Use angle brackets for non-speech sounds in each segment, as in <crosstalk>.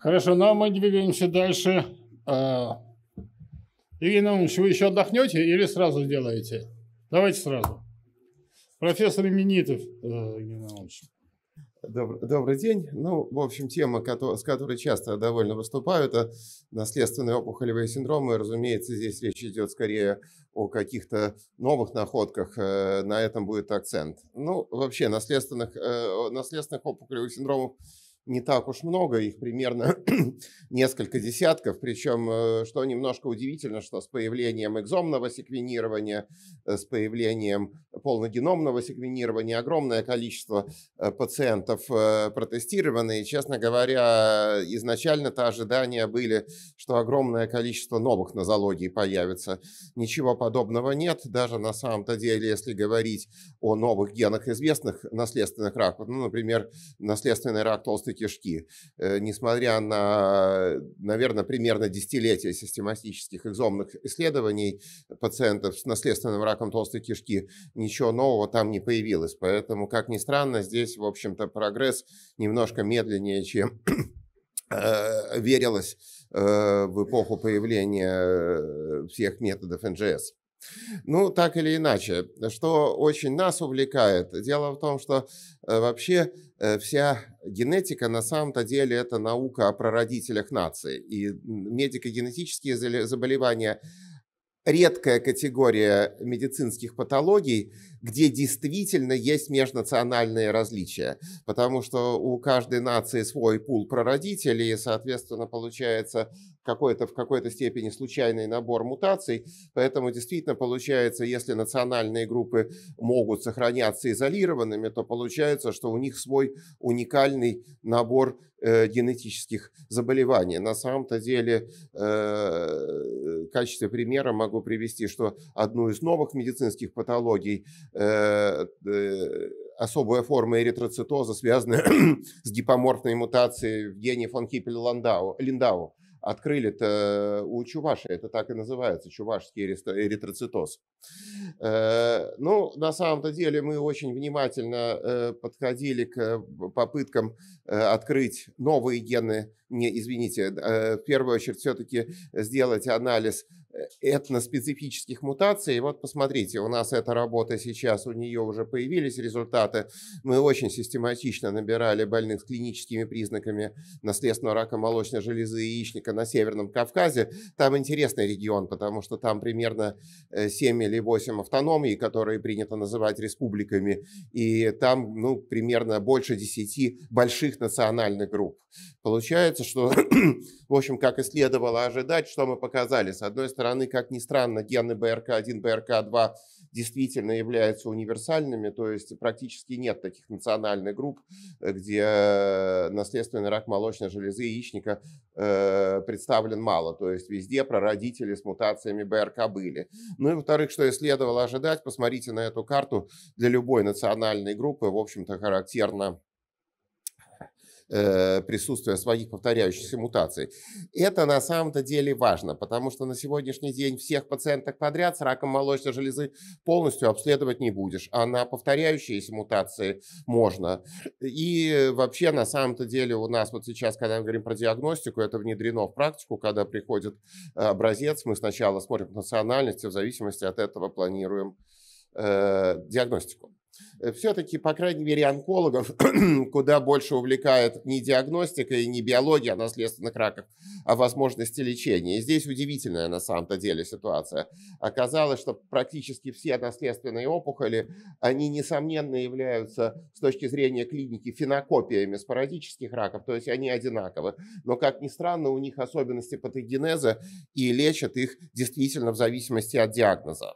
Хорошо, ну а мы двигаемся дальше. А, Ирина Ильич, вы еще отдохнете или сразу сделаете? Давайте сразу. Профессор Именитов, э, Ирина Ильич. Добрый, добрый день. Ну, в общем, тема, с которой часто довольно выступаю, это наследственные опухолевые синдромы. Разумеется, здесь речь идет скорее о каких-то новых находках. Э, на этом будет акцент. Ну, вообще, наследственных, э, наследственных опухолевых синдромов не так уж много, их примерно <clears throat> несколько десятков, причем, э, что немножко удивительно, что с появлением экзомного секвенирования, э, с появлением полногеномного секвенирования огромное количество э, пациентов протестированы, и, честно говоря, изначально-то ожидания были, что огромное количество новых нозологий появится. Ничего подобного нет, даже на самом-то деле, если говорить о новых генах известных наследственных раков, ну, например, наследственный рак толстой кишки, э, несмотря на, наверное, примерно десятилетия систематических экзомных исследований пациентов с наследственным раком толстой кишки, ничего нового там не появилось. Поэтому, как ни странно, здесь, в общем-то, прогресс немножко медленнее, чем <coughs> э, верилось э, в эпоху появления всех методов НЖС. Ну, так или иначе, что очень нас увлекает, дело в том, что э, вообще э, вся генетика на самом-то деле это наука о прародителях нации. И медико-генетические заболевания редкая категория медицинских патологий, где действительно есть межнациональные различия, потому что у каждой нации свой пул прародителей, и, соответственно, получается какой-то в какой-то степени случайный набор мутаций, поэтому действительно получается, если национальные группы могут сохраняться изолированными, то получается, что у них свой уникальный набор э, генетических заболеваний. На самом-то деле, э, в качестве примера могу привести, что одну из новых медицинских патологий э, э особая форма эритроцитоза, связанная <clears throat> с гипоморфной мутацией в гене фон Хиппеля-Линдау открыли это у Чуваши, это так и называется, чувашский эритроцитоз. Э, ну, на самом-то деле мы очень внимательно э, подходили к э, попыткам открыть новые гены не, извините, э, в первую очередь все-таки сделать анализ э, этноспецифических мутаций. И вот посмотрите, у нас эта работа сейчас, у нее уже появились результаты. Мы очень систематично набирали больных с клиническими признаками наследственного рака молочной железы и яичника на Северном Кавказе. Там интересный регион, потому что там примерно 7 э, или 8 автономий, которые принято называть республиками. И там ну, примерно больше 10 больших национальных групп. Получается, получается, что, <clears throat> в общем, как и следовало ожидать, что мы показали. С одной стороны, как ни странно, гены БРК1, БРК2 действительно являются универсальными, то есть практически нет таких национальных групп, э, где э, наследственный рак молочной железы яичника э, представлен мало, то есть везде прародители с мутациями БРК были. Ну и во-вторых, что и следовало ожидать, посмотрите на эту карту, для любой национальной группы, в общем-то, характерно Э, присутствия своих повторяющихся мутаций. Это на самом-то деле важно, потому что на сегодняшний день всех пациенток подряд с раком молочной железы полностью обследовать не будешь, а на повторяющиеся мутации можно. И вообще на самом-то деле у нас вот сейчас, когда мы говорим про диагностику, это внедрено в практику, когда приходит э, образец, мы сначала смотрим национальность, в зависимости от этого планируем э, диагностику. Э, все-таки, по крайней мере, онкологов <clears throat> куда больше увлекает не диагностика и не биология наследственных раков, а возможности лечения. И здесь удивительная на самом-то деле ситуация. Оказалось, что практически все наследственные опухоли, они, несомненно, являются с точки зрения клиники фенокопиями спорадических раков, то есть они одинаковы. Но, как ни странно, у них особенности патогенеза и лечат их действительно в зависимости от диагноза.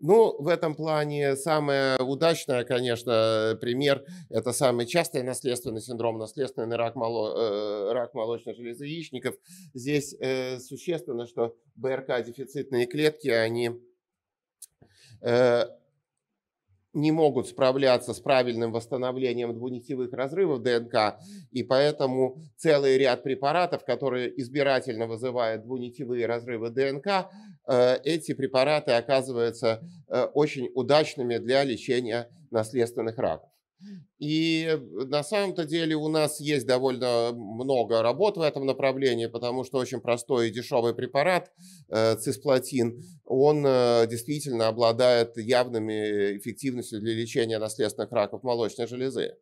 Ну, в этом плане самое удачное, конечно, пример – это самый частый наследственный синдром, наследственный рак, моло, э, рак молочной железы яичников. Здесь э, существенно, что БРК-дефицитные клетки, они э, не могут справляться с правильным восстановлением двунитевых разрывов ДНК, и поэтому целый ряд препаратов, которые избирательно вызывают двунитевые разрывы ДНК, э, эти препараты оказываются э, очень удачными для лечения наследственных раков. И э, на самом-то деле у нас есть довольно много работ в этом направлении, потому что очень простой и дешевый препарат цисплатин, э, он э, действительно обладает явными эффективностью для лечения наследственных раков молочной железы.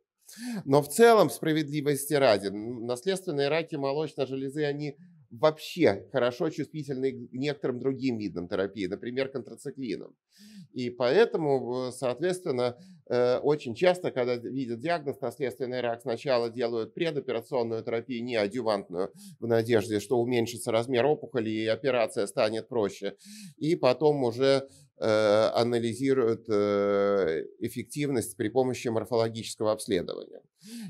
Но в целом, справедливости ради, наследственные раки молочной железы, они вообще хорошо чувствительны к некоторым другим видам терапии, например, контрациклинам. И поэтому, э, соответственно, э, очень часто, когда видят диагноз наследственный рак, сначала делают предоперационную терапию, не адювантную, в надежде, что уменьшится размер опухоли и операция станет проще. И потом уже э, анализируют эффективность при помощи морфологического обследования.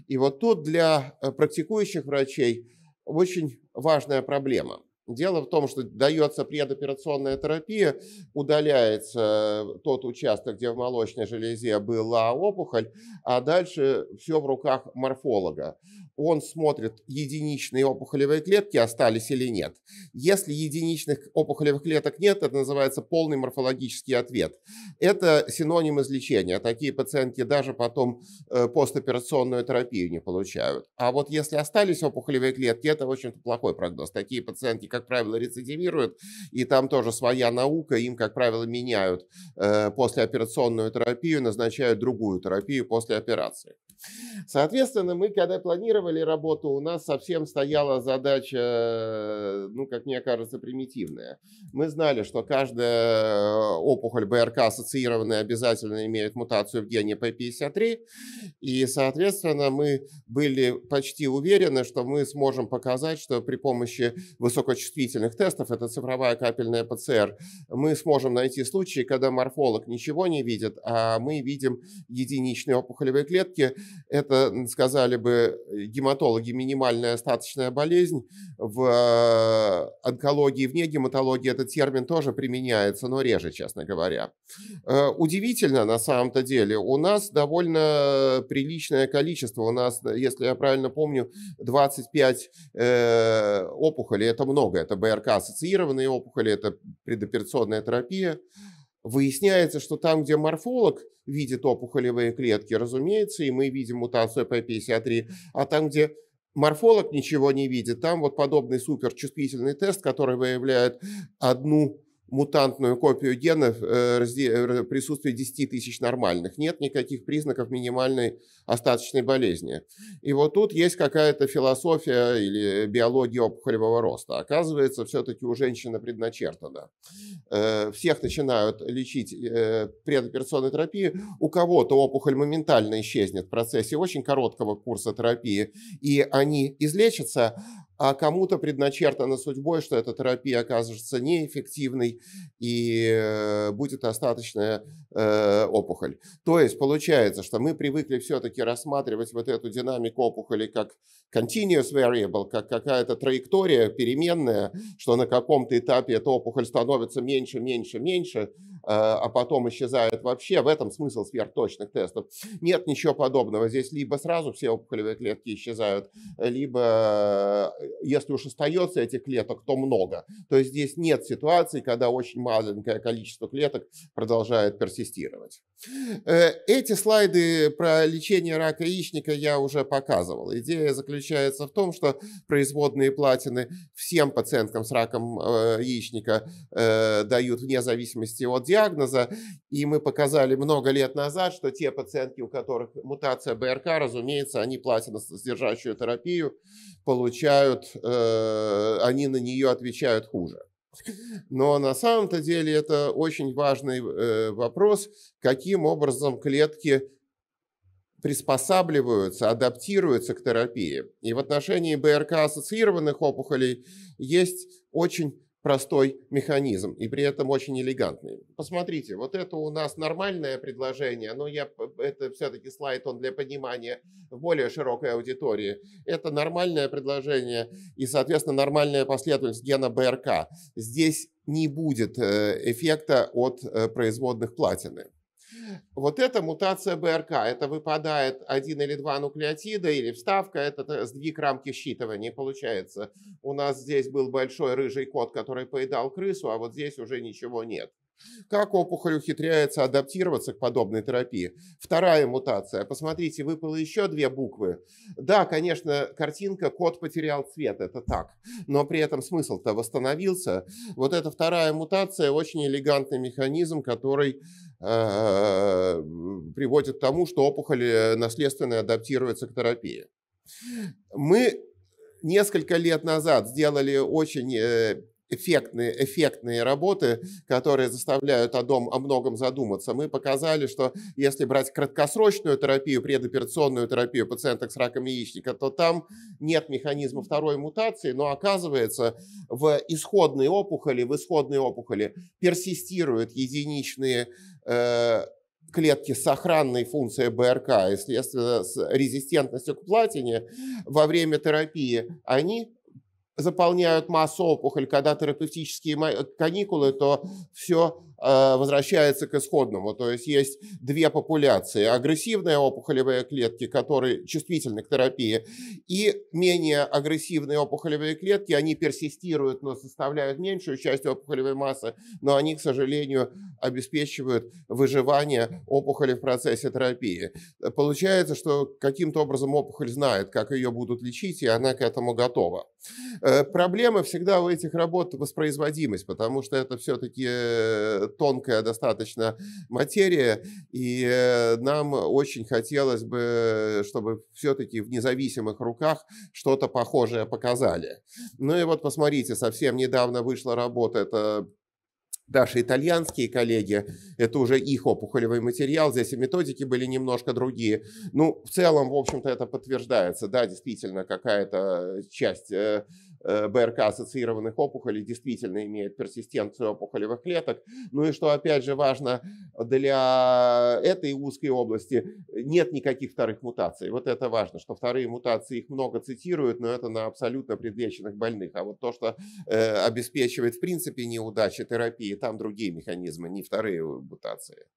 И вот тут для практикующих врачей очень важная проблема. Дело в том, что дается предоперационная терапия, удаляется э, тот участок, где в молочной железе была опухоль, а дальше все в руках морфолога он смотрит, единичные опухолевые клетки остались или нет. Если единичных опухолевых клеток нет, это называется полный морфологический ответ. Это синоним излечения. Такие пациентки даже потом э, постоперационную терапию не получают. А вот если остались опухолевые клетки, это очень плохой прогноз. Такие пациентки, как правило, рецидивируют, и там тоже своя наука, им, как правило, меняют э, послеоперационную терапию, назначают другую терапию после операции. Соответственно, мы, когда планировали работу, у нас совсем стояла задача, ну, как мне кажется, примитивная. Мы знали, что каждая э, опухоль БРК ассоциированная обязательно имеет мутацию в гене P53, и, соответственно, мы были почти уверены, что мы сможем показать, что при помощи высокочувствительных тестов, это цифровая капельная ПЦР, мы сможем найти случаи, когда морфолог ничего не видит, а мы видим единичные опухолевые клетки, это, сказали бы э, гематологи, минимальная остаточная болезнь. В э, онкологии, вне гематологии этот термин тоже применяется, но реже, честно говоря. Э, удивительно, на самом-то деле, у нас довольно приличное количество. У нас, если я правильно помню, 25 э, опухолей. Это много. Это БРК-ассоциированные опухоли, это предоперационная терапия. Выясняется, что там, где морфолог видит опухолевые клетки, разумеется, и мы видим мутацию P53, а там, где морфолог ничего не видит, там вот подобный суперчувствительный тест, который выявляет одну мутантную копию генов э, э, присутствие 10 тысяч нормальных. Нет никаких признаков минимальной остаточной болезни. И вот тут есть какая-то философия или биология опухолевого роста. Оказывается, все-таки у женщины предначертано. Э, всех начинают лечить предоперационной терапией. У кого-то опухоль моментально исчезнет в процессе очень короткого курса терапии, и они излечатся, а кому-то предначертано судьбой, что эта терапия окажется неэффективной и э, будет остаточная э, опухоль. То есть получается, что мы привыкли все-таки рассматривать вот эту динамику опухоли как continuous variable, как какая-то траектория переменная, что на каком-то этапе эта опухоль становится меньше, меньше, меньше, э, а потом исчезает вообще. В этом смысл сверхточных тестов. Нет ничего подобного. Здесь либо сразу все опухолевые клетки исчезают, либо если уж остается этих клеток, то много. То есть здесь нет ситуации, когда очень маленькое количество клеток продолжает персистировать. Э, эти слайды про лечение рака яичника я уже показывал. Идея заключается в том, что производные платины всем пациенткам с раком э, яичника э, дают вне зависимости от диагноза. И мы показали много лет назад, что те пациентки, у которых мутация БРК, разумеется, они платиносодержащую терапию получают отвечают, э, они на нее отвечают хуже. Но на самом-то деле это очень важный э, вопрос, каким образом клетки приспосабливаются, адаптируются к терапии. И в отношении БРК-ассоциированных опухолей есть очень простой механизм и при этом очень элегантный. Посмотрите, вот это у нас нормальное предложение, но я, это все-таки слайд, он для понимания в более широкой аудитории. Это нормальное предложение и, соответственно, нормальная последовательность гена БРК. Здесь не будет э, эффекта от э, производных платины. Вот это мутация БРК. Это выпадает один или два нуклеотида или вставка. Это э, сдвиг рамки считывания получается. У нас здесь был большой рыжий кот, который поедал крысу, а вот здесь уже ничего нет. Как опухоль ухитряется адаптироваться к подобной терапии? Вторая мутация. Посмотрите, выпало еще две буквы. Да, конечно, картинка кот потерял цвет», это так. Но при этом смысл-то восстановился. Вот эта вторая мутация – очень элегантный механизм, который Э, приводит к тому, что опухоль э, наследственно адаптируется к терапии. Мы несколько лет назад сделали очень э, эффектные, эффектные работы, которые заставляют о, дом, о многом задуматься. Мы показали, что если брать краткосрочную терапию, предоперационную терапию пациенток с раком яичника, то там нет механизма второй мутации, но оказывается в исходной опухоли, в исходной опухоли персистируют единичные Э, клетки с охранной функцией БРК и, с резистентностью к платине во время терапии, они заполняют массу опухоль, когда терапевтические каникулы, то все Э, возвращается к исходному. То есть есть две популяции. Агрессивные опухолевые клетки, которые чувствительны к терапии, и менее агрессивные опухолевые клетки, они персистируют, но составляют меньшую часть опухолевой массы, но они, к сожалению, обеспечивают выживание опухоли в процессе терапии. Получается, что каким-то образом опухоль знает, как ее будут лечить, и она к этому готова. Э, Проблема всегда у этих работ воспроизводимость, потому что это все-таки э, тонкая достаточно материя, и э, нам очень хотелось бы, э, чтобы все-таки в независимых руках что-то похожее показали. Ну и вот посмотрите, совсем недавно вышла работа, это Наши итальянские коллеги, это уже их опухолевый материал, здесь и методики были немножко другие. Ну, в целом, в общем-то, это подтверждается, да, действительно, какая-то часть э, Э, БРК-ассоциированных опухолей действительно имеют персистенцию опухолевых клеток. Ну и что, опять же, важно для этой узкой области, нет никаких вторых мутаций. Вот это важно, что вторые мутации, их много цитируют, но это на абсолютно предвечных больных. А вот то, что э, обеспечивает в принципе неудачи терапии, там другие механизмы, не вторые мутации.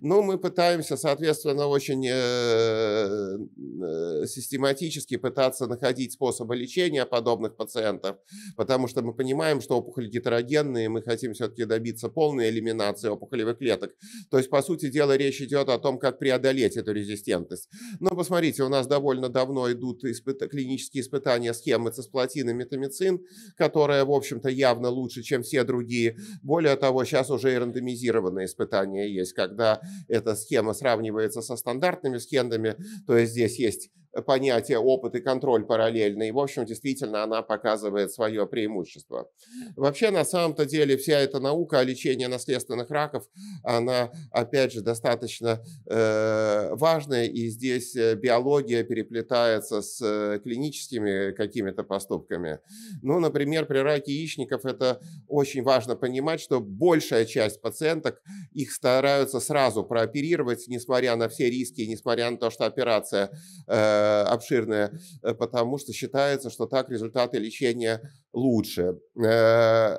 Но ну, мы пытаемся, соответственно, очень э, э, систематически пытаться находить способы лечения подобных пациентов, 100%, потому что мы понимаем, что опухоли гетерогенные, мы хотим все-таки добиться полной элиминации опухолевых клеток. То есть, по сути дела, речь идет о том, как преодолеть эту резистентность. Но посмотрите, у нас довольно давно идут испыт... клинические испытания схемы цисплатина метамицин, которая, в общем-то, явно лучше, чем все другие. Более того, сейчас уже и рандомизированные испытания есть, когда эта схема сравнивается со стандартными схемами, то есть здесь есть понятие опыт и контроль параллельно. И, в общем, действительно, она показывает свое преимущество. Вообще, на самом-то деле, вся эта наука о лечении наследственных раков, она, опять же, достаточно э, важная. И здесь э, биология переплетается с клиническими какими-то поступками. Ну, например, при раке яичников это очень важно понимать, что большая часть пациенток, их стараются сразу прооперировать, несмотря на все риски, несмотря на то, что операция э, Э, обширная, э, потому что считается, что так результаты лечения лучше. Э,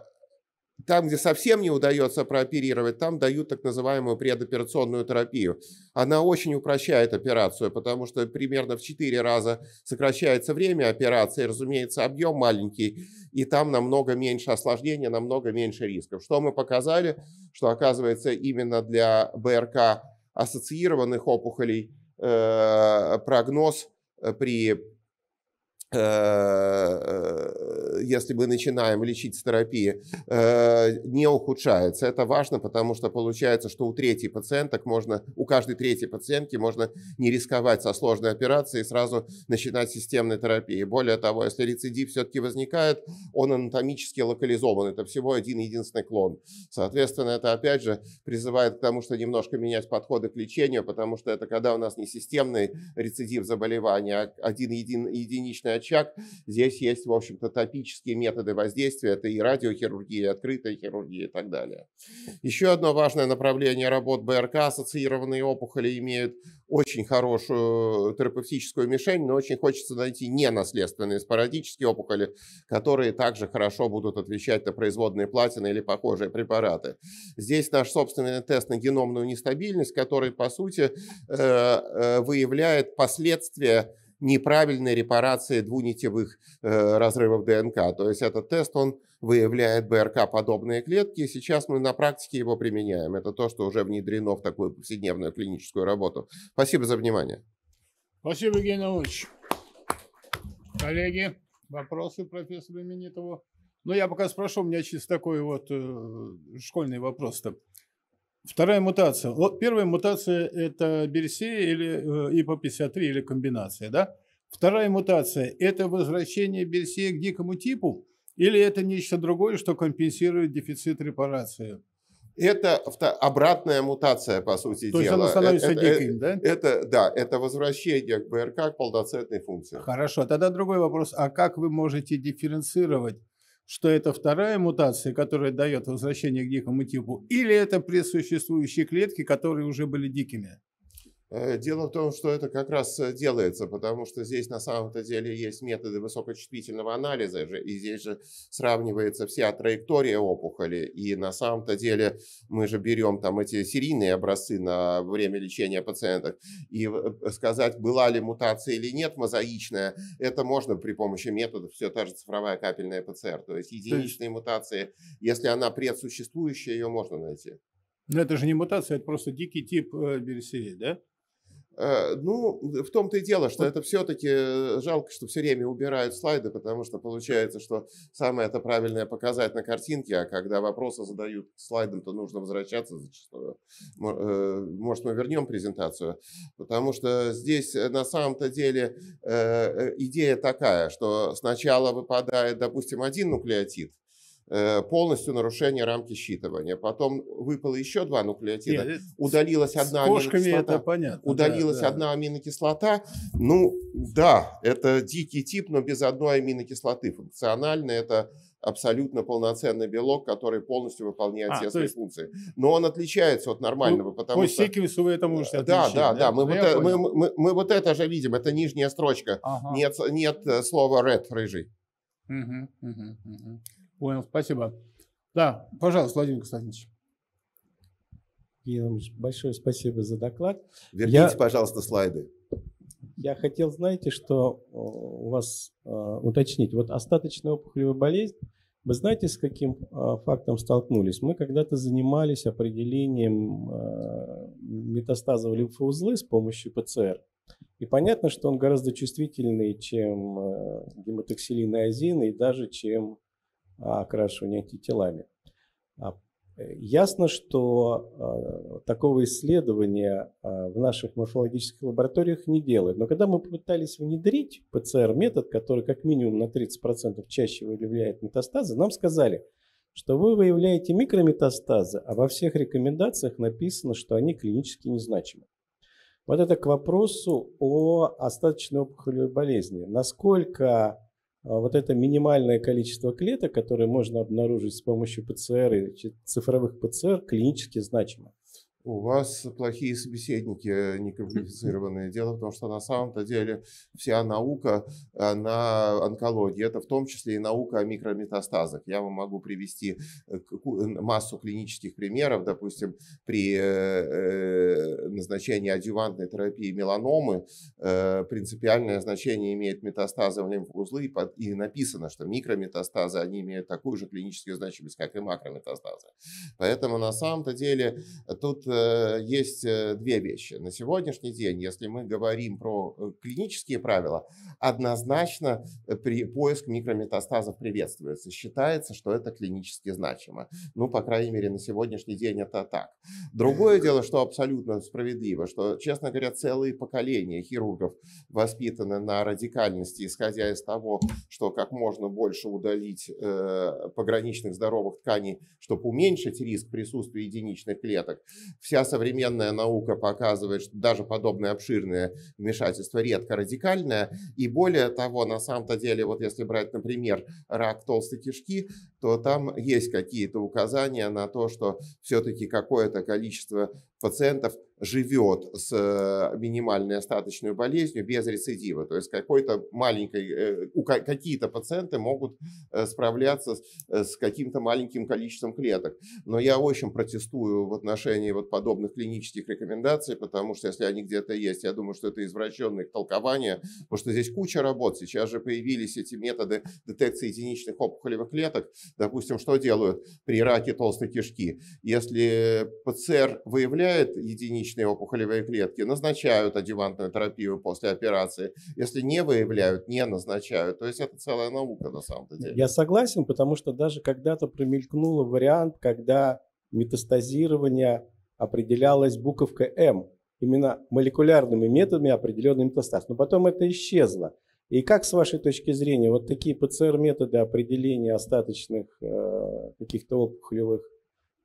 там, где совсем не удается прооперировать, там дают так называемую предоперационную терапию. Она очень упрощает операцию, потому что примерно в 4 раза сокращается время операции, разумеется, объем маленький, и там намного меньше осложнений, намного меньше рисков. Что мы показали, что оказывается именно для БРК ассоциированных опухолей Э, прогноз э, при э, если мы начинаем лечить с терапии, э, не ухудшается. Это важно, потому что получается, что у третьей пациенток можно, у каждой третьей пациентки можно не рисковать со сложной операцией и сразу начинать системной терапии. Более того, если рецидив все-таки возникает, он анатомически локализован. Это всего один единственный клон. Соответственно, это опять же призывает к тому, что немножко менять подходы к лечению, потому что это когда у нас не системный рецидив заболевания, а один един, единичный очаг, здесь есть, в общем-то, топичный терапевтические методы воздействия, это и радиохирургия, и открытая хирургия и так далее. Еще одно важное направление работ БРК, ассоциированные опухоли имеют очень хорошую э, терапевтическую мишень, но очень хочется найти ненаследственные спорадические опухоли, которые также хорошо будут отвечать на производные платины или похожие препараты. Здесь наш собственный тест на геномную нестабильность, который, по сути, э, э, выявляет последствия неправильной репарации двунитевых э, разрывов ДНК. То есть этот тест, он выявляет БРК-подобные клетки, и сейчас мы на практике его применяем. Это то, что уже внедрено в такую повседневную клиническую работу. Спасибо за внимание. Спасибо, Евгений Иванович. Коллеги, вопросы профессора Именитову? Ну, я пока спрошу, у меня чисто такой вот э, школьный вопрос-то. Вторая мутация. Вот первая мутация – это Берсея или э, ИПО ИП-53 или комбинация, да? Вторая мутация – это возвращение Берсея к дикому типу или это нечто другое, что компенсирует дефицит репарации? Это обратная мутация, по сути То дела. То есть она э, становится это, э, диким, это, да? Это, да, это возвращение к БРК к полноценной функции. Хорошо, тогда другой вопрос. А как вы можете дифференцировать что это вторая мутация, которая дает возвращение к дикому типу, или это предсуществующие клетки, которые уже были дикими. Э, дело в том, что это как раз э, делается, потому что здесь на самом-то деле есть методы высокочувствительного анализа, и здесь же сравнивается вся траектория опухоли, и на самом-то деле мы же берем там эти серийные образцы на время лечения пациентов, и э, сказать, была ли мутация или нет мозаичная, это можно при помощи методов, все та же цифровая капельная ПЦР, то есть единичные мутации, если она предсуществующая, ее можно найти. Но это же не мутация, это просто дикий тип э, бересерей, да? Э, ну, в том-то и дело, что это все-таки э, жалко, что все время убирают слайды, потому что получается, что самое это правильное показать на картинке, а когда вопросы задают слайдом, то нужно возвращаться зачастую. Э, может, мы вернем презентацию? Потому что здесь на самом-то деле идея такая, что сначала выпадает, допустим, один нуклеотид, Э, полностью нарушение рамки считывания. Потом выпало еще два нуклеотида. Нет, удалилась одна аминокислота. Это понятно, удалилась да, да. одна аминокислота. Ну, да, это дикий тип, но без одной аминокислоты. Функционально это абсолютно полноценный белок, который полностью выполняет а, все свои есть... функции. Но он отличается от нормального, ну, потому по что... По вы это э, можете отличить. Да, да, да. Мы, ну, вот, мы, э, мы, мы, мы вот это же видим, это нижняя строчка. Ага. Нет, нет слова red, рыжий. Угу, угу, угу. Понял, спасибо. Да, пожалуйста, Владимир Константинович. Георгий большое спасибо за доклад. Верните, я, пожалуйста, слайды. Я хотел, знаете, что э, у вас э, уточнить. Вот остаточная опухолевая болезнь, вы знаете, с каким э, фактом столкнулись? Мы когда-то занимались определением э, метастазов лимфоузлы с помощью ПЦР. И понятно, что он гораздо чувствительнее, чем э, гематоксилин и азин, и даже чем а, окрашивания антителами. А, э, ясно, что а, такого исследования в наших морфологических лабораториях не делают. Но когда мы пытались внедрить ПЦР-метод, который как минимум на 30% чаще выявляет метастазы, нам сказали, что вы выявляете микрометастазы, а во всех рекомендациях написано, что они клинически незначимы. Вот это к вопросу о остаточной опухолевой болезни. Насколько а вот это минимальное количество клеток, которые можно обнаружить с помощью ПЦР и цифровых ПЦР, клинически значимо у вас плохие собеседники э, неквалифицированные. Дело в том, что на самом-то деле вся наука на онкологии, это в том числе и наука о микрометастазах. Я вам могу привести э, массу клинических примеров, допустим, при э, назначении адювантной терапии меланомы принципиальное значение имеет метастазы в лимфоузлы, и написано, что микрометастазы, они имеют такую же клиническую значимость, как и макрометастазы. Поэтому на самом-то деле тут Э, есть э, две вещи. На сегодняшний день, если мы говорим про э, клинические правила, однозначно при поиск микрометастазов приветствуется. Считается, что это клинически значимо. Ну, по крайней мере, на сегодняшний день это так. Другое дело, что абсолютно справедливо, что, честно говоря, целые поколения хирургов воспитаны на радикальности, исходя из того, что как можно больше удалить э, пограничных здоровых тканей, чтобы уменьшить риск присутствия единичных клеток. Вся современная наука показывает, что даже подобное обширное вмешательство редко радикальное. И более того, на самом-то деле, вот если брать, например, рак толстой кишки, то там есть какие-то указания на то, что все-таки какое-то количество пациентов живет с э, минимальной остаточной болезнью без рецидива. То есть какой-то маленькой, э, какие-то пациенты могут э, справляться с каким-то маленьким количеством клеток. Но я очень протестую в отношении вот подобных клинических рекомендаций, потому что если они где-то есть, я думаю, что это извращенные толкования, потому что здесь куча работ. Сейчас же появились эти методы детекции единичных опухолевых клеток. Допустим, что делают при раке толстой кишки? Если ПЦР выявляет удаляет единичные опухолевые клетки, назначают адювантную терапию после операции. Если не выявляют, не назначают. То есть это целая наука на самом деле. Я согласен, потому что даже когда-то промелькнул вариант, когда метастазирование определялось буковкой М, именно молекулярными методами определенный метастаз. Но потом это исчезло. И как с вашей точки зрения вот такие ПЦР-методы определения остаточных э, каких-то опухолевых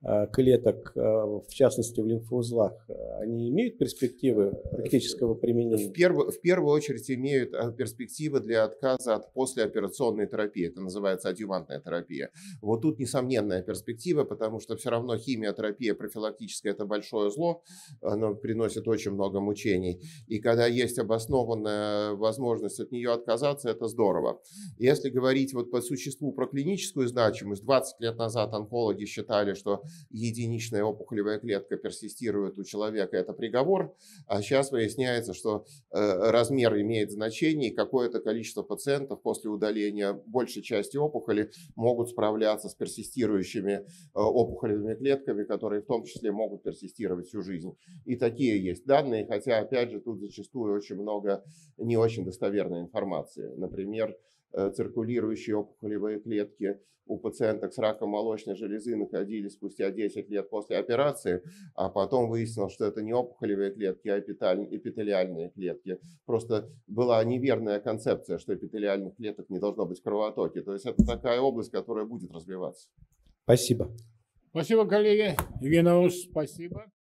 Э, клеток, э, в частности в лимфоузлах, э, они имеют перспективы практического применения? В, перв, в первую очередь имеют перспективы для отказа от послеоперационной терапии. Это называется адювантная терапия. Вот тут несомненная перспектива, потому что все равно химиотерапия профилактическая – это большое зло. Оно приносит очень много мучений. И когда есть обоснованная возможность от нее отказаться, это здорово. Если говорить вот по существу про клиническую значимость, 20 лет назад онкологи считали, что единичная опухолевая клетка персистирует у человека, это приговор. А сейчас выясняется, что э, размер имеет значение, и какое-то количество пациентов после удаления большей части опухоли могут справляться с персистирующими э, опухолевыми клетками, которые в том числе могут персистировать всю жизнь. И такие есть данные, хотя, опять же, тут зачастую очень много не очень достоверной информации. Например, Э, циркулирующие опухолевые клетки у пациенток с раком молочной железы находились спустя 10 лет после операции, а потом выяснилось, что это не опухолевые клетки, а эпителиальные клетки. Просто была неверная концепция, что эпителиальных клеток не должно быть кровотоки, То есть это такая область, которая будет развиваться. Спасибо. Спасибо, коллеги. Евгений спасибо.